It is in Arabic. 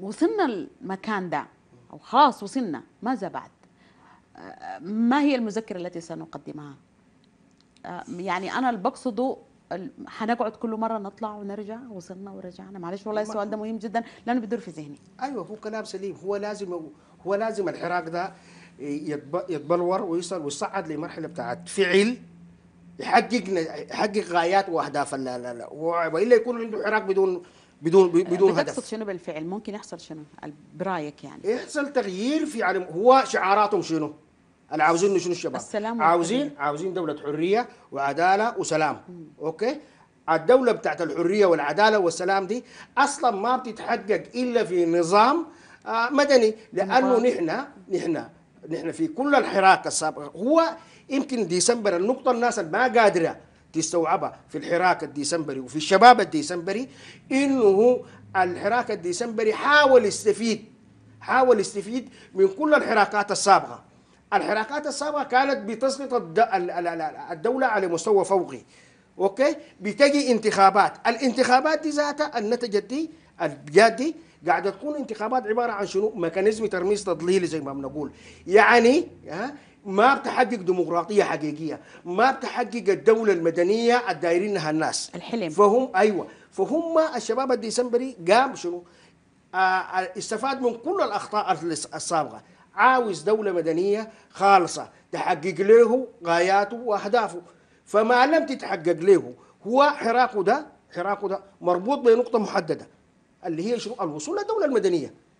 وصلنا المكان ده أو خلاص وصلنا ماذا بعد ما هي المذكرة التي سنقدمها يعني أنا اللي بقصده هنقعد كل مره نطلع ونرجع وصلنا ورجعنا معلش والله السؤال ده مهم جدا لانه بيدور في ذهني ايوه هو كلام سليم هو لازم هو لازم الحراك ده يتبلور ويصل ويصعد لمرحله بتاعت فعل يحقق يحقق غايات واهداف والا يكون عنده حراك بدون بدون بدون هدف تقصد شنو بالفعل ممكن يحصل شنو برايك يعني يحصل تغيير في عالم هو شعاراتهم شنو انا عاوزين شنو الشباب السلام عاوزين والحرية. عاوزين دوله حريه وعداله وسلام مم. اوكي الدوله بتاعت الحريه والعداله والسلام دي اصلا ما بتتحقق الا في نظام آه، مدني لانه نحن نحن نحن في كل الحراك السابق هو يمكن ديسمبر النقطه الناس ما قادره تستوعبها في الحراك الديسمبري وفي الشباب الديسمبري انه الحراك الديسمبري حاول يستفيد حاول يستفيد من كل الحراكات السابقه الحراكات السابقه كانت بتسقط الدوله على مستوى فوقي اوكي بتجي انتخابات الانتخابات دي ذاتها النتجت دي الجات دي قاعده تكون انتخابات عباره عن شنو ميكانيزم ترميز تضليلي زي ما بنقول يعني ها ما بتحقق ديمقراطيه حقيقيه ما بتحقق الدوله المدنيه الدايرينها الناس الحلم فهم ايوه فهم الشباب الديسمبري قام شنو آه، آه، استفاد من كل الاخطاء السابقه عاوز دوله مدنيه خالصه تحقق له غاياته واهدافه فما لم تتحقق له هو حراقه ده حراقه ده مربوط بنقطه محدده اللي هي شنو الوصول للدوله المدنيه